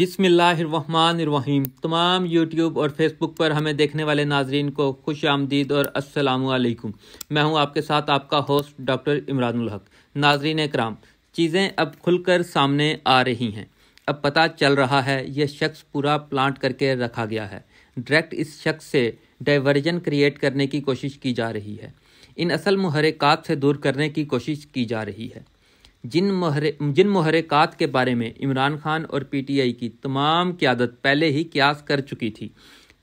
बिसमीम तमाम यूट्यूब और फेसबुक पर हमें देखने वाले नाजरन को खुश आमदीद और असलकुम मैं हूं आपके साथ आपका होस्ट डॉक्टर इमरानुल हक नाजरीन कराम चीज़ें अब खुलकर सामने आ रही हैं अब पता चल रहा है यह शख्स पूरा प्लांट करके रखा गया है डायरेक्ट इस शख्स से डाइवर्जन क्रिएट करने की कोशिश की जा रही है इन असल महरक़ात से दूर करने की कोशिश की जा रही है जिन मोहरे जिन मुहरिकात के बारे में इमरान खान और पीटीआई की तमाम क्यादत पहले ही क्यास कर चुकी थी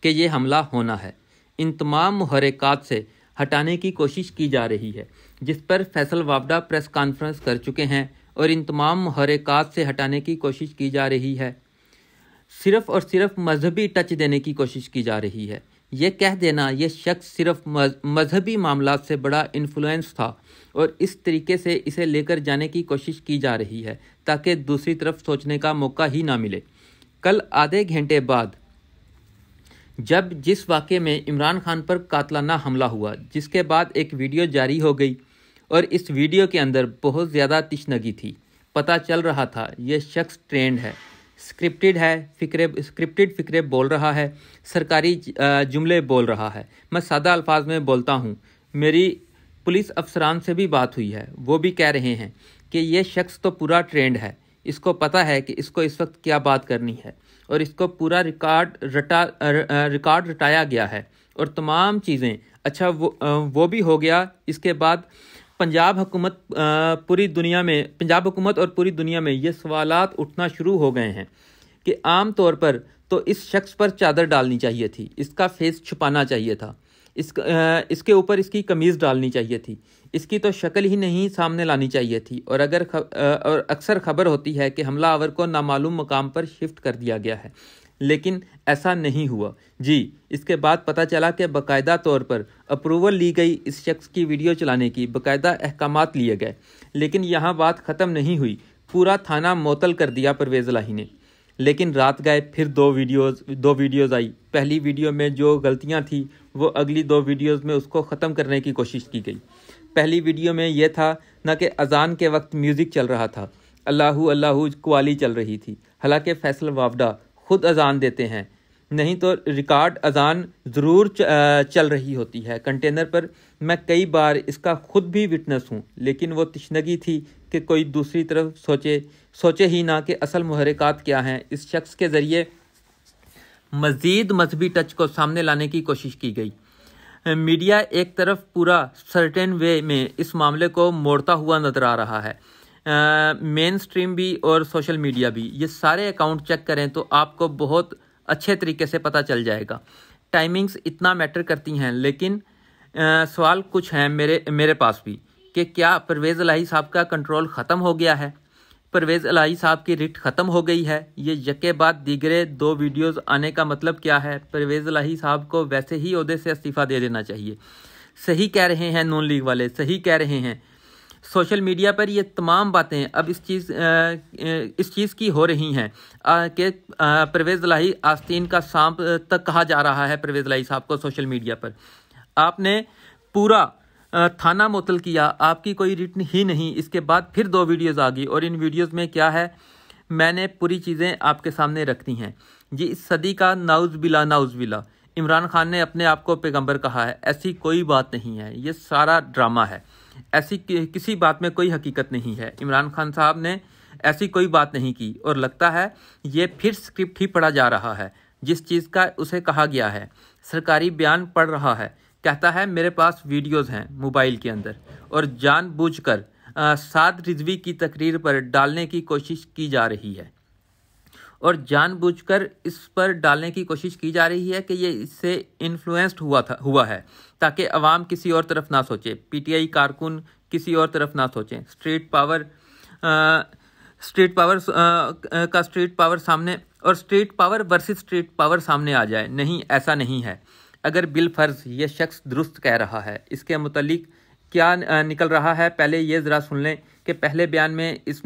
कि ये हमला होना है इन तमाम मुहरिकात से हटाने की कोशिश की जा रही है जिस पर फैसल वाबडा प्रेस कॉन्फ्रेंस कर चुके हैं और इन तमाम मुहरिकात से हटाने की कोशिश की जा रही है सिर्फ़ और सिर्फ मजहबी टच देने की कोशिश की जा रही है ये कह देना यह शख्स सिर्फ मजहबी मामला से बड़ा इन्फ्लुएंस था और इस तरीके से इसे लेकर जाने की कोशिश की जा रही है ताकि दूसरी तरफ सोचने का मौका ही ना मिले कल आधे घंटे बाद जब जिस वाक़े में इमरान खान पर कातलाना हमला हुआ जिसके बाद एक वीडियो जारी हो गई और इस वीडियो के अंदर बहुत ज़्यादा तिशनगी थी पता चल रहा था यह शख्स ट्रेंड है स्क्रिप्टेड है फिक्रे स्क्रिप्टेड फिक्रे बोल रहा है सरकारी जुमले बोल रहा है मैं सादा अल्फाज में बोलता हूँ मेरी पुलिस अफसरान से भी बात हुई है वो भी कह रहे हैं कि ये शख्स तो पूरा ट्रेंड है इसको पता है कि इसको इस वक्त क्या बात करनी है और इसको पूरा रिकॉर्ड रटा रिकॉर्ड रटाया गया है और तमाम चीज़ें अच्छा वो वो भी हो गया इसके बाद पंजाब हुकूमत पूरी दुनिया में पंजाब हुकूमत और पूरी दुनिया में ये सवाल उठना शुरू हो गए हैं कि आम तौर पर तो इस शख्स पर चादर डालनी चाहिए थी इसका फेस छुपाना चाहिए था इस इसके ऊपर इसकी कमीज़ डालनी चाहिए थी इसकी तो शक्ल ही नहीं सामने लानी चाहिए थी और अगर खब और अक्सर खबर होती है कि हमला आवर को नामालूम मकाम पर शिफ्ट कर दिया गया है लेकिन ऐसा नहीं हुआ जी इसके बाद पता चला कि बाकायदा तौर पर अप्रूवल ली गई इस शख्स की वीडियो चलाने की बाकायदा अहकाम लिए गए लेकिन यहाँ बात ख़त्म नहीं हुई पूरा थाना मअतल कर दिया परवेज़ लाही ने लेकिन रात गए फिर दो वीडियोस दो वीडियोस आई पहली वीडियो में जो गलतियां थी वो अगली दो वीडियोस में उसको ख़त्म करने की कोशिश की गई पहली वीडियो में यह था ना कि अजान के वक्त म्यूज़िक चल रहा था अल्लाह अल्लाह कवाली चल रही थी हालांकि फैसल वावडा खुद अजान देते हैं नहीं तो रिकॉर्ड अजान ज़रूर चल रही होती है कंटेनर पर मैं कई बार इसका खुद भी विटनेस हूँ लेकिन वो तिशनगी थी कि कोई दूसरी तरफ सोचे सोचे ही ना कि असल महरक़ात क्या हैं इस शख्स के ज़रिए मज़ीद मजहबी टच को सामने लाने की कोशिश की गई मीडिया एक तरफ पूरा सर्टेन वे में इस मामले को मोड़ता हुआ नज़र आ रहा है मेन स्ट्रीम भी और सोशल मीडिया भी ये सारे अकाउंट चेक करें तो आपको बहुत अच्छे तरीके से पता चल जाएगा टाइमिंग्स इतना मैटर करती हैं लेकिन आ, सवाल कुछ हैं मेरे मेरे पास भी कि क्या परवेज़ अलाही साहब का कंट्रोल ख़त्म हो गया है परवेज़ अलाही साहब की रिट ख़त्म हो गई है ये यके बाद दीगरे दो वीडियोस आने का मतलब क्या है परवेज़ अलाही साहब को वैसे ही अहदे से इस्तीफ़ा दे देना चाहिए सही कह रहे हैं नून लीग वाले सही कह रहे हैं सोशल मीडिया पर ये तमाम बातें अब इस चीज़ इस चीज़ की हो रही हैं कि परवेज़ लाही आस्तीन का सांप तक कहा जा रहा है परवेज़ लाही साहब को सोशल मीडिया पर आपने पूरा थाना मुतल किया आपकी कोई रिटर्न ही नहीं इसके बाद फिर दो वीडियोस आ गई और इन वीडियोस में क्या है मैंने पूरी चीज़ें आपके सामने रख दी हैं जी इस सदी का नाउज़ बिला नाउज़ बिला इमरान खान ने अपने आप को पैगंबर कहा है ऐसी कोई बात नहीं है ये सारा ड्रामा है ऐसी किसी बात में कोई हकीकत नहीं है इमरान खान साहब ने ऐसी कोई बात नहीं की और लगता है ये फिर स्क्रिप्ट ही पढ़ा जा रहा है जिस चीज़ का उसे कहा गया है सरकारी बयान पढ़ रहा है कहता है मेरे पास वीडियोस हैं मोबाइल के अंदर और जानबूझकर साद रिजवी की तकरीर पर डालने की कोशिश की जा रही है और जानबूझकर इस पर डालने की कोशिश की जा रही है कि ये इससे इन्फ्लुएंस्ड हुआ था हुआ है ताकि अवाम किसी और तरफ ना सोचे पीटीआई कारकुन किसी और तरफ ना सोचें स्ट्रीट पावर आ, स्ट्रीट पावर आ, का स्ट्रीट पावर सामने और street power versus street power सामने आ जाए नहीं ऐसा नहीं है अगर बिल फर्ज यह शख्स दुरुस्त कह रहा है इसके मतलब क्या निकल रहा है पहले ये ज़रा सुन लें कि पहले बयान में इस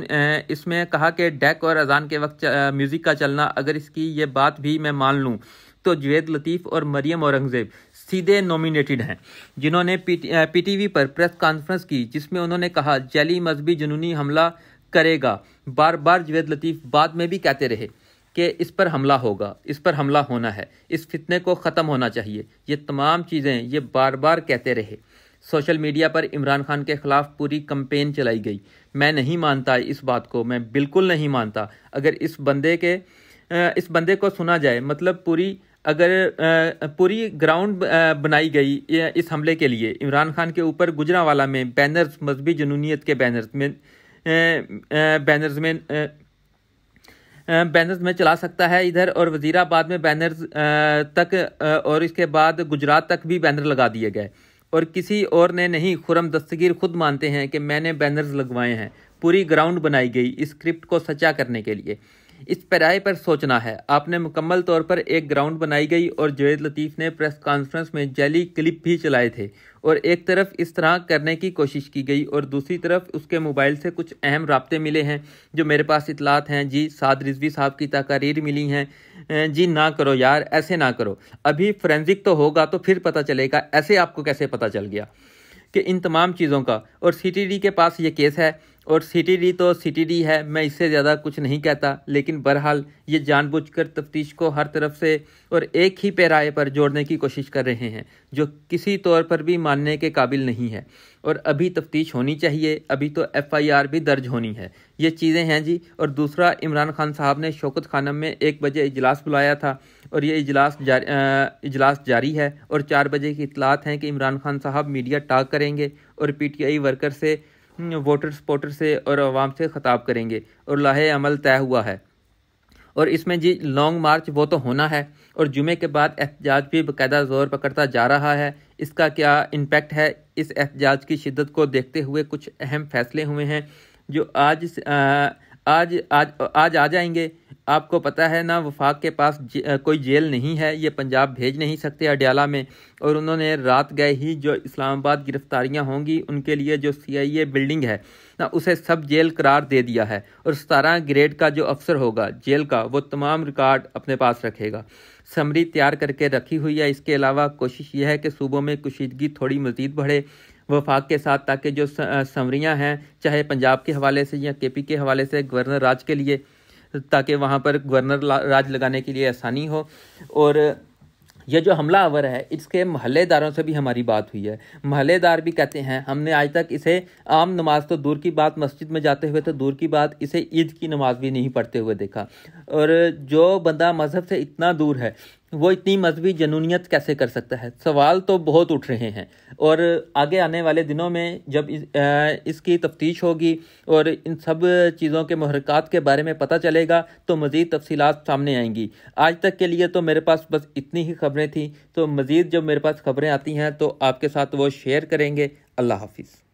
इसमें कहा कि डेक और अजान के वक्त म्यूज़िक का चलना अगर इसकी ये बात भी मैं मान लूँ तो जुवेद लतीफ़ और मरियम औरंगज़ेब सीधे नॉमिनेटेड हैं जिन्होंने पी टी वी पर प्रेस कॉन्फ्रेंस की जिसमें उन्होंने कहा जैली मजहबी जुनूनी हमला करेगा बार बार जुवेद लतीफ़ बाद में भी कहते रहे कि इस पर हमला होगा इस पर हमला होना है इस फितने को ख़त्म होना चाहिए ये तमाम चीज़ें ये बार बार कहते रहे सोशल मीडिया पर इमरान खान के खिलाफ पूरी कंपेन चलाई गई मैं नहीं मानता इस बात को मैं बिल्कुल नहीं मानता अगर इस बंदे के इस बंदे को सुना जाए मतलब पूरी अगर पूरी ग्राउंड बनाई गई इस हमले के लिए इमरान खान के ऊपर गुजरावाला में बैनर्स मजहबी जनूनीत के बैनर्स में बैनर्स में बैनर्स में चला सकता है इधर और वजीराबाद में बैनर्स तक और इसके बाद गुजरात तक भी बैनर लगा दिए गए और किसी और ने नहीं खुरम दस्तगीर खुद मानते हैं कि मैंने बैनर्स लगवाए हैं पूरी ग्राउंड बनाई गई इस स्क्रिप्ट को सचा करने के लिए इस पैराए पर सोचना है आपने मुकम्मल तौर पर एक ग्राउंड बनाई गई और जवेद लतीफ़ ने प्रेस कॉन्फ्रेंस में जैली क्लिप भी चलाए थे और एक तरफ इस तरह करने की कोशिश की गई और दूसरी तरफ उसके मोबाइल से कुछ अहम रबते मिले हैं जो मेरे पास इतलात हैं जी साद रिजवी साहब की तकारीर मिली हैं जी ना करो यार ऐसे ना करो अभी फ्रेंजिक तो होगा तो फिर पता चलेगा ऐसे आपको कैसे पता चल गया कि इन तमाम चीज़ों का और सी के पास ये केस है और सी तो सी है मैं इससे ज़्यादा कुछ नहीं कहता लेकिन बहरहाल ये जानबूझकर तफ्तीश को हर तरफ से और एक ही पैराए पर जोड़ने की कोशिश कर रहे हैं जो किसी तौर पर भी मानने के काबिल नहीं है और अभी तफ्तीश होनी चाहिए अभी तो एफआईआर भी दर्ज होनी है ये चीज़ें हैं जी और दूसरा इमरान खान साहब ने शौकत खानम में एक बजे इजलास बुलाया था और ये इजलास जारी इजलास जारी है और चार बजे की इतलात हैं कि इमरान खान साहब मीडिया टाक करेंगे और पी वर्कर से वोटर सपोर्टर से और आवाम से ख़ताब करेंगे और लाहे अमल तय हुआ है और इसमें जी लॉन्ग मार्च वो तो होना है और जुमे के बाद एहतजाज भी बाकायदा जोर पकड़ता जा रहा है इसका क्या इम्पेक्ट है इस एहतजाज की शिदत को देखते हुए कुछ अहम फैसले हुए हैं जो आज आ, आज आज आज आ जाएंगे आपको पता है ना वफाक के पास जे, कोई जेल नहीं है ये पंजाब भेज नहीं सकते अडयाला में और उन्होंने रात गए ही जो इस्लामाबाद गिरफ्तारियां होंगी उनके लिए जो सीआईए बिल्डिंग है ना उसे सब जेल करार दे दिया है और सतारह ग्रेड का जो अफसर होगा जेल का वो तमाम रिकॉर्ड अपने पास रखेगा समरी तैयार करके रखी हुई है इसके अलावा कोशिश यह है कि सूबों में कुशीदगी थोड़ी मज़ीद बढ़े वफाक के साथ ताकि जो समरियाँ हैं चाहे पंजाब के हवाले से या के पी के हवाले से गवर्नर राज के लिए ताकि वहाँ पर गवर्नर राज लगाने के लिए आसानी हो और यह जो हमला आवर है इसके महल्लेदारों से भी हमारी बात हुई है महल्लेदार भी कहते हैं हमने आज तक इसे आम नमाज तो दूर की बात मस्जिद में जाते हुए तो दूर की बात इसे ईद की नमाज भी नहीं पढ़ते हुए देखा और जो बंदा मज़हब से इतना दूर है वो इतनी मजहबी जनूनीत कैसे कर सकता है सवाल तो बहुत उठ रहे हैं और आगे आने वाले दिनों में जब इस, आ, इसकी तफ्तीश होगी और इन सब चीज़ों के महरक़ात के बारे में पता चलेगा तो मज़ीद तफसीत सामने आएंगी आज तक के लिए तो मेरे पास बस इतनी ही खबरें थी तो मज़ीद जब मेरे पास खबरें आती हैं तो आपके साथ वो शेयर करेंगे अल्लाह हाफिज़